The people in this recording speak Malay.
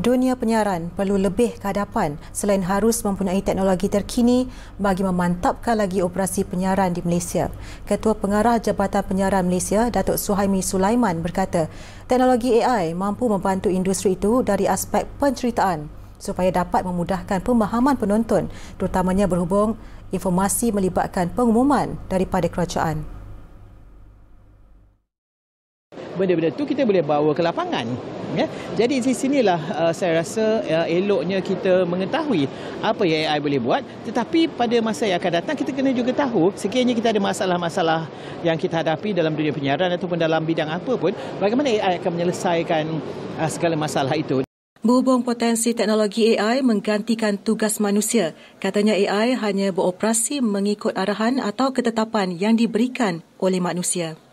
Dunia penyiaran perlu lebih ke hadapan selain harus mempunyai teknologi terkini bagi memantapkan lagi operasi penyiaran di Malaysia. Ketua Pengarah Jabatan Penyiaran Malaysia, Datuk Suhaimi Sulaiman berkata, teknologi AI mampu membantu industri itu dari aspek penceritaan supaya dapat memudahkan pemahaman penonton terutamanya berhubung informasi melibatkan pengumuman daripada kerajaan benda-benda tu kita boleh bawa ke lapangan ya jadi di sinilah uh, saya rasa uh, eloknya kita mengetahui apa yang AI boleh buat tetapi pada masa yang akan datang kita kena juga tahu sekiranya kita ada masalah-masalah yang kita hadapi dalam dunia penyiaran ataupun dalam bidang apa pun bagaimana AI akan menyelesaikan uh, segala masalah itu Berhubung potensi teknologi AI menggantikan tugas manusia, katanya AI hanya beroperasi mengikut arahan atau ketetapan yang diberikan oleh manusia.